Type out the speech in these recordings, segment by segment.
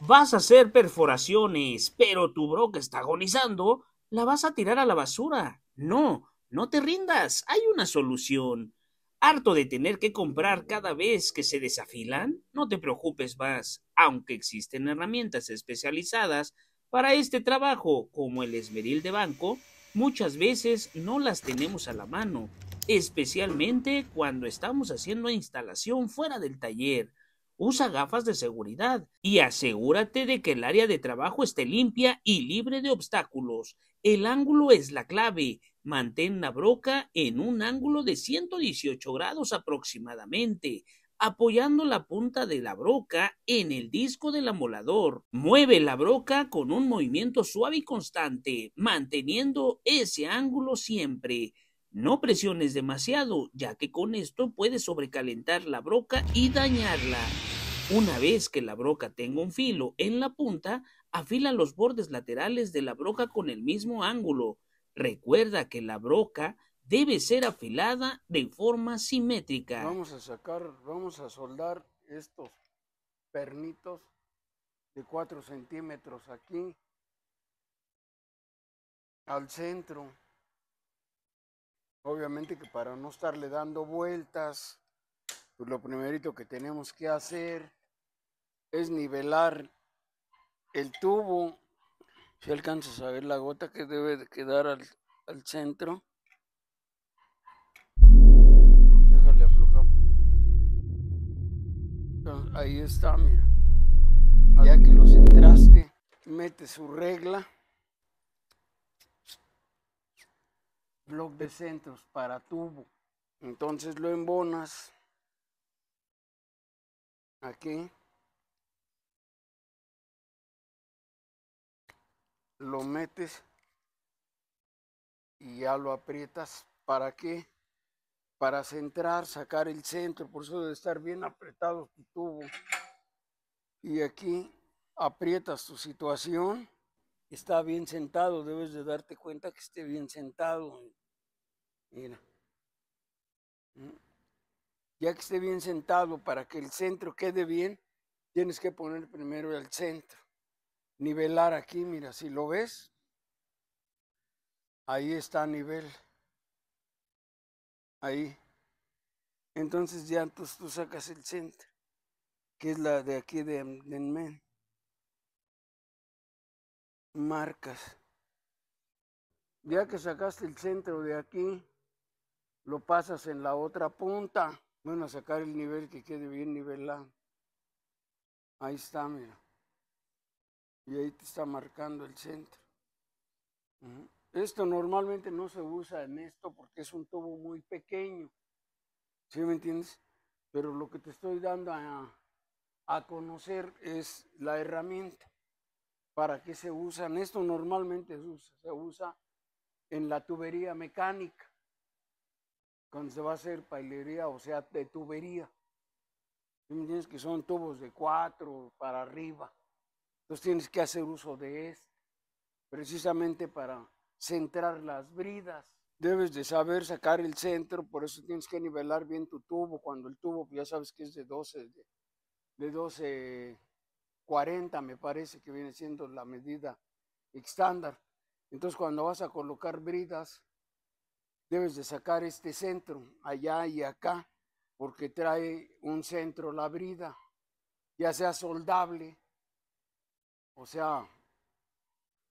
Vas a hacer perforaciones, pero tu broca está agonizando, la vas a tirar a la basura. No, no te rindas, hay una solución. Harto de tener que comprar cada vez que se desafilan, no te preocupes más, aunque existen herramientas especializadas para este trabajo, como el esmeril de banco, muchas veces no las tenemos a la mano, especialmente cuando estamos haciendo instalación fuera del taller usa gafas de seguridad y asegúrate de que el área de trabajo esté limpia y libre de obstáculos. El ángulo es la clave. Mantén la broca en un ángulo de 118 grados aproximadamente, apoyando la punta de la broca en el disco del amolador. Mueve la broca con un movimiento suave y constante, manteniendo ese ángulo siempre. No presiones demasiado, ya que con esto puedes sobrecalentar la broca y dañarla. Una vez que la broca tenga un filo en la punta, afila los bordes laterales de la broca con el mismo ángulo. Recuerda que la broca debe ser afilada de forma simétrica. Vamos a sacar, vamos a soldar estos pernitos de 4 centímetros aquí al centro. Obviamente que para no estarle dando vueltas, pues lo primerito que tenemos que hacer es nivelar el tubo. Si alcanzas a ver la gota que debe quedar al, centro. Déjale aflojar. Ahí está, mira. Ya que lo centraste, mete su regla. Bloque de centros para tubo. Entonces lo embonas. Aquí. lo metes y ya lo aprietas. ¿Para qué? Para centrar, sacar el centro. Por eso debe estar bien apretado tu tubo. Y aquí aprietas tu situación. Está bien sentado. Debes de darte cuenta que esté bien sentado. Mira. Mm. Ya que esté bien sentado, para que el centro quede bien, tienes que poner primero el centro nivelar aquí, mira, si lo ves, ahí está a nivel, ahí. Entonces ya tú sacas el centro, que es la de aquí de, en Men. Marcas. Ya que sacaste el centro de aquí, lo pasas en la otra punta. Bueno, a sacar el nivel que quede bien nivelado. Ahí está, mira y ahí te está marcando el centro. Esto normalmente no se usa en esto porque es un tubo muy pequeño, ¿sí me entiendes? Pero lo que te estoy dando a, conocer es la herramienta. ¿Para qué se usan? Esto normalmente se usa, en la tubería mecánica, cuando se va a hacer pailería, o sea, de tubería. ¿Sí me entiendes? Que son tubos de cuatro para arriba. Entonces tienes que hacer uso de esto, precisamente para centrar las bridas. Debes de saber sacar el centro, por eso tienes que nivelar bien tu tubo. Cuando el tubo, ya sabes que es de 12, de, de 12, 40 me parece que viene siendo la medida estándar. Entonces cuando vas a colocar bridas, debes de sacar este centro allá y acá, porque trae un centro la brida, ya sea soldable o sea,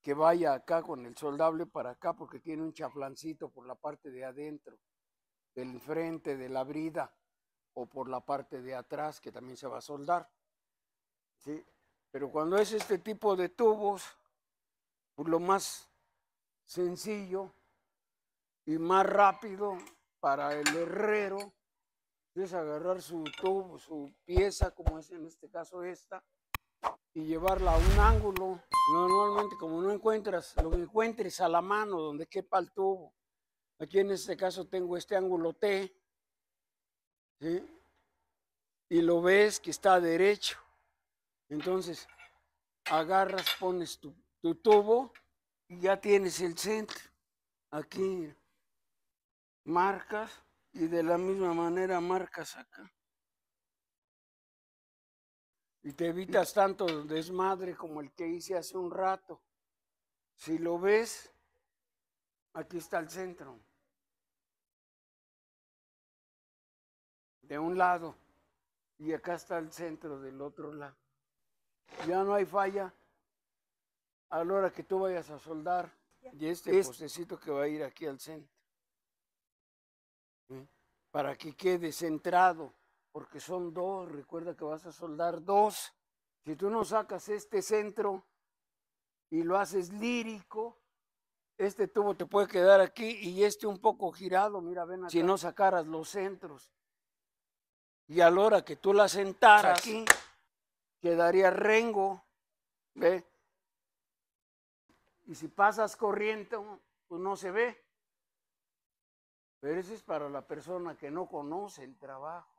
que vaya acá con el soldable para acá porque tiene un chaflancito por la parte de adentro, del frente, de la brida o por la parte de atrás que también se va a soldar. ¿sí? Pero cuando es este tipo de tubos, por pues lo más sencillo y más rápido para el herrero es agarrar su tubo, su pieza, como es en este caso esta, y llevarla a un ángulo. Normalmente como no encuentras, lo que encuentres a la mano donde quepa el tubo. Aquí en este caso tengo este ángulo T. Y lo ves que está derecho. Entonces agarras, pones tu, tu tubo y ya tienes el centro. Aquí marcas y de la misma manera marcas acá. Y te evitas tanto desmadre como el que hice hace un rato. Si lo ves, aquí está el centro. De un lado y acá está el centro del otro lado. Ya no hay falla a la hora que tú vayas a soldar. Y este es... postecito que va a ir aquí al centro. ¿eh? Para que quede centrado porque son dos, recuerda que vas a soldar dos. Si tú no sacas este centro y lo haces lírico, este tubo te puede quedar aquí y este un poco girado, mira, ven Si no sacaras los centros y a la hora que tú la sentaras aquí, quedaría rengo, ¿ve? Y si pasas corriente, pues no se ve. Pero eso es para la persona que no conoce el trabajo.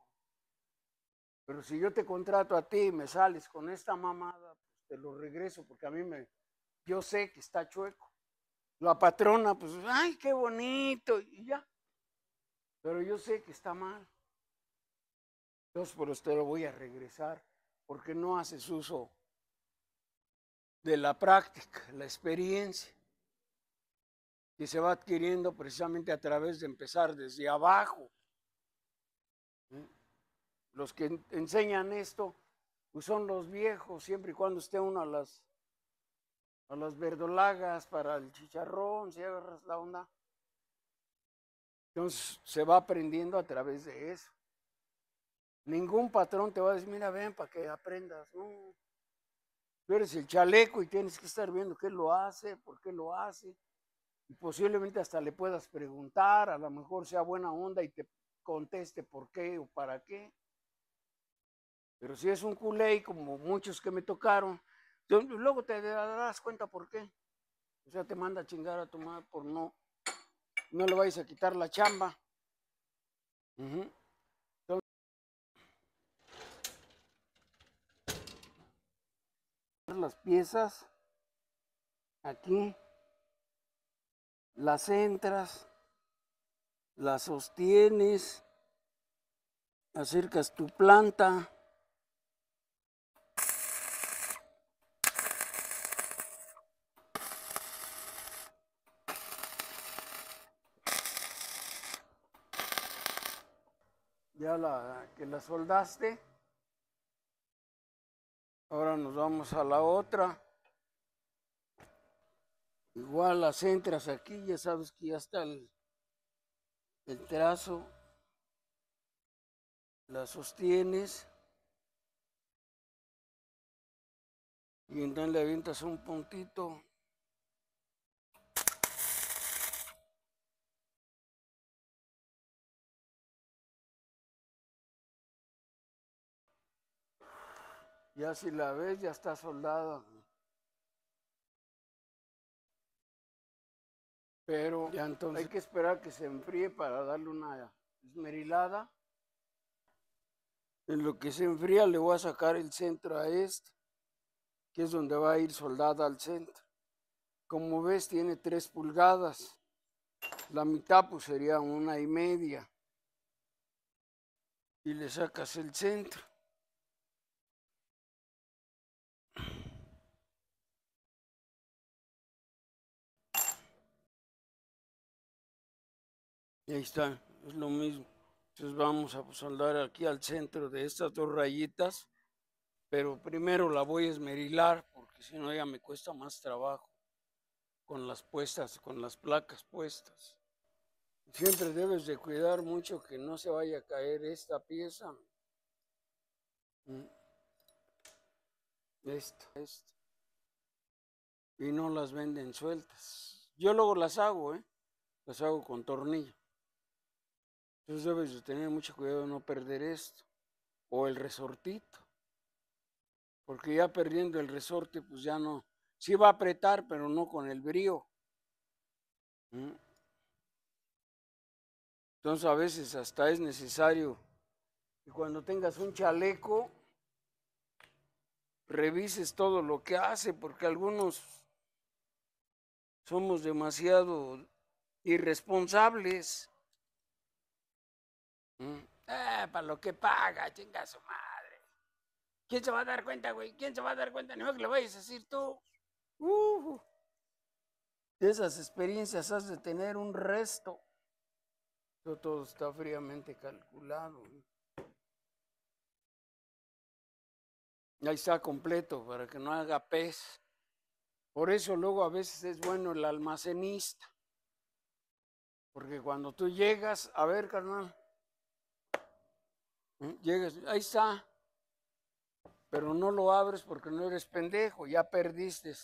Pero si yo te contrato a ti y me sales con esta mamada, pues te lo regreso porque a mí me, yo sé que está chueco. La patrona, pues, ay, qué bonito, y ya. Pero yo sé que está mal. Entonces, pero te lo voy a regresar porque no haces uso de la práctica, la experiencia, que se va adquiriendo precisamente a través de empezar desde abajo los que enseñan esto pues son los viejos, siempre y cuando esté uno a las, a las verdolagas para el chicharrón, si agarras la onda. Entonces se va aprendiendo a través de eso. Ningún patrón te va a decir, mira, ven para que aprendas. No. Tú eres el chaleco y tienes que estar viendo qué lo hace, por qué lo hace. Y posiblemente hasta le puedas preguntar, a lo mejor sea buena onda y te conteste por qué o para qué. Pero si es un culé, como muchos que me tocaron, luego te darás cuenta por qué. O sea, te manda a chingar a tu madre por no, no le vais a quitar la chamba. Entonces, las piezas aquí las entras las sostienes acercas tu planta ya la que la soldaste. Ahora nos vamos a la otra. Igual las entras aquí, ya sabes que ya está el, el trazo. La sostienes. Y entonces le avientas un puntito Ya si la ves, ya está soldada. Pero hay que esperar que se enfríe para darle una esmerilada. En lo que se enfría le voy a sacar el centro a este, que es donde va a ir soldada al centro. Como ves tiene tres pulgadas. La mitad pues sería una y media. Y le sacas el centro. Y ahí está, es lo mismo. Entonces vamos a soldar aquí al centro de estas dos rayitas, pero primero la voy a esmerilar porque si no ya me cuesta más trabajo con las puestas, con las placas puestas. Siempre debes de cuidar mucho que no se vaya a caer esta pieza. Mm. Esta, esta. Y no las venden sueltas. Yo luego las hago, ¿eh? Las hago con tornillo. Entonces debes pues, tener mucho cuidado de no perder esto o el resortito. Porque ya perdiendo el resorte, pues ya no. Sí va a apretar, pero no con el brío. ¿Mm? Entonces a veces hasta es necesario que cuando tengas un chaleco, revises todo lo que hace, porque algunos somos demasiado irresponsables. Mm. Eh, para lo que paga, chinga su madre. ¿Quién se va a dar cuenta, güey? ¿Quién se va a dar cuenta? No que lo vayas a decir tú. Uh. de esas experiencias has de tener un resto. Todo está fríamente calculado. Ahí está completo para que no haga pez. Por eso luego a veces es bueno el almacenista. Porque cuando tú llegas, a ver, carnal, ¿Mm? Llegas, ahí está, pero no lo abres porque no eres pendejo, ya perdiste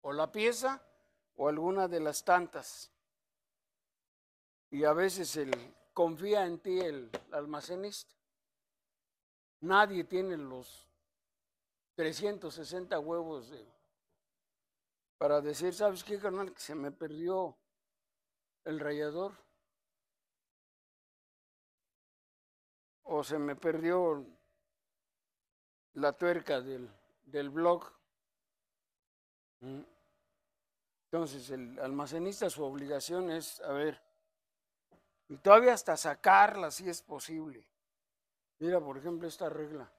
o la pieza o alguna de las tantas. Y a veces confía en ti el almacenista. Nadie tiene los 360 huevos para decir, ¿sabes qué, carnal? Que se me perdió el rayador. o se me perdió la tuerca del, del blog. Mm. Entonces el almacenista su obligación es, a ver, y todavía hasta sacarla si es posible. Mira, por ejemplo, esta regla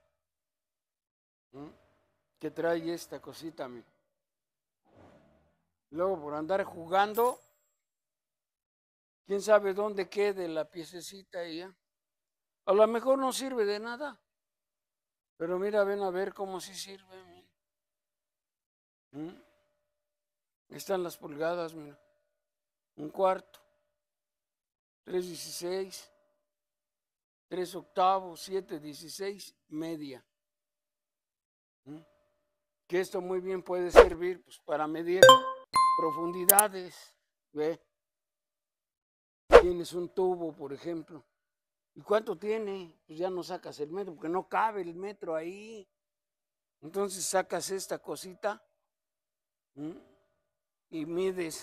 que trae esta cosita. Luego, por andar jugando, quién sabe dónde quede la piececita ahí, a lo mejor no sirve de nada. Pero mira, ven a ver cómo sí sirve. ¿Mm? Están las pulgadas, mira. Un cuarto. Tres dieciséis. Tres octavos. Siete dieciséis. Media. ¿Mm? Que esto muy bien puede servir pues, para medir profundidades. ¿Ve? Tienes un tubo, por ejemplo. ¿Y cuánto tiene? Pues ya no sacas el metro, porque no cabe el metro ahí. Entonces sacas esta cosita y mides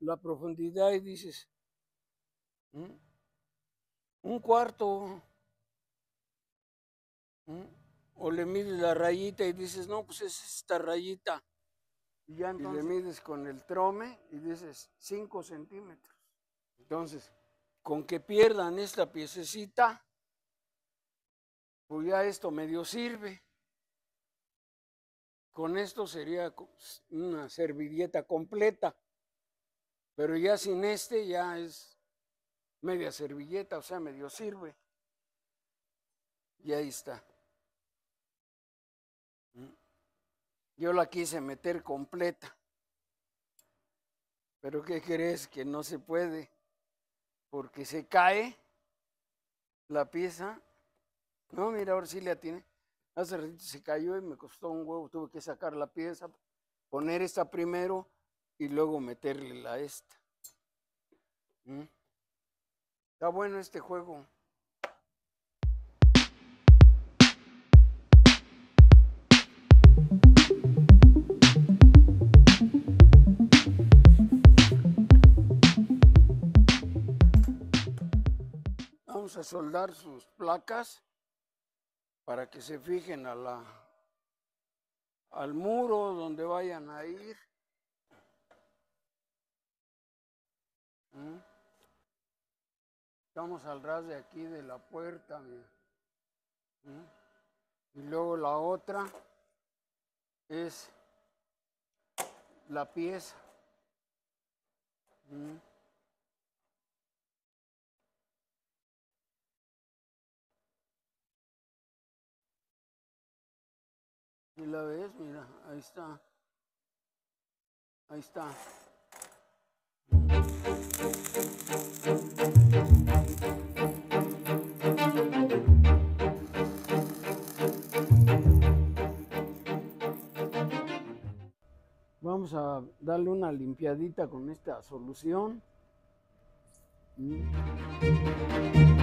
la profundidad y dices, un cuarto. O le mides la rayita y dices, no, pues es esta rayita. Y, ya entonces, le mides con el trome y dices cinco centímetros. Entonces, con que pierdan esta piececita, pues ya esto medio sirve. Con esto sería una servilleta completa, pero ya sin este ya es media servilleta, o sea, medio sirve. Y ahí está. Yo la quise meter completa. Pero ¿qué crees? Que no se puede porque se cae la pieza. No, mira, ahora sí la tiene. Hace ratito se cayó y me costó un huevo, tuve que sacar la pieza, poner esta primero y luego meterle la esta. ¿Mm? Está bueno este juego. a soldar sus placas para que se fijen a la, al muro donde vayan a ir. ¿Mm? Estamos al ras de aquí de la puerta, ¿Mm? Y luego la otra es la pieza. ¿Mm? Y la ves, mira, ahí está. Ahí está. Vamos a darle una limpiadita con esta solución. Mm.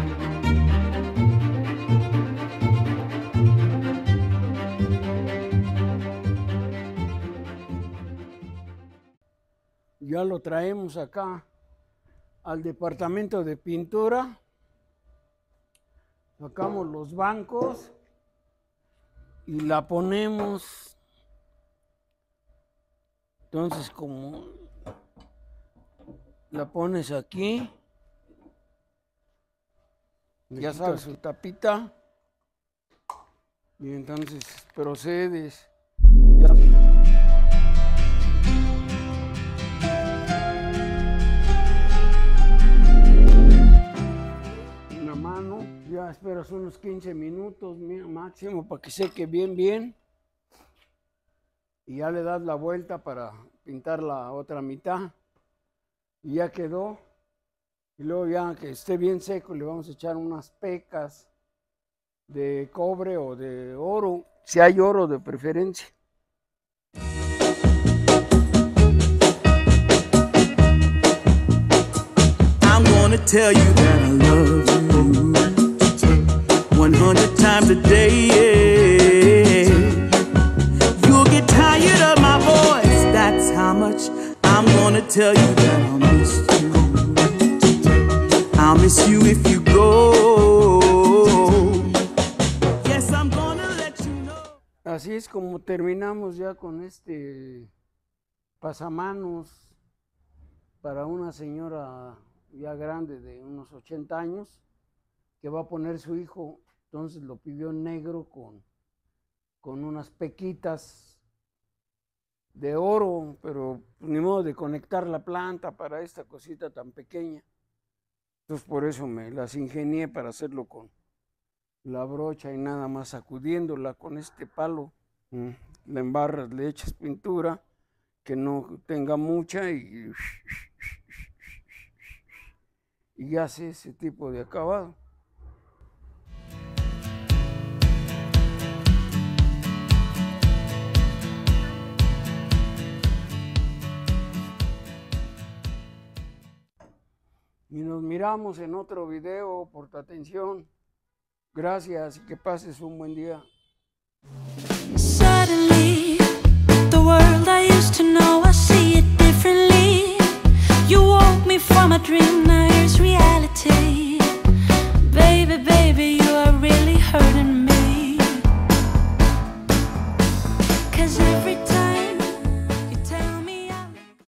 ya lo traemos acá al departamento de pintura. Sacamos los bancos y la ponemos. Entonces como la pones aquí, ya sabes su tapita y entonces procedes Ya esperas unos 15 minutos máximo para que seque bien, bien. Y ya le das la vuelta para pintar la otra mitad. Y ya quedó. Y luego ya que esté bien seco le vamos a echar unas pecas de cobre o de oro, si hay oro de preferencia. I'm gonna tell you that I love 100 times a day. Yeah. You'll get tired of my voice. That's how much I'm gonna tell you that I'll miss you. I'll miss you if you go. Yes, I'm gonna let you know. Así es como terminamos ya con este pasamanos para una señora ya grande de unos 80 años que va a poner su hijo entonces lo pidió negro con, con unas pequitas de oro, pero ni modo de conectar la planta para esta cosita tan pequeña. Entonces por eso me las ingenié para hacerlo con la brocha y nada más sacudiéndola con este palo. Mm. le embarras, le echas pintura que no tenga mucha y, y hace ese tipo de acabado. y nos miramos en otro video por tu atención. Gracias y que pases un buen día. Suddenly, the world I used to know, I see it differently. You woke me from a dream, now here's reality. Baby, baby, you are really hurting me. Cause every time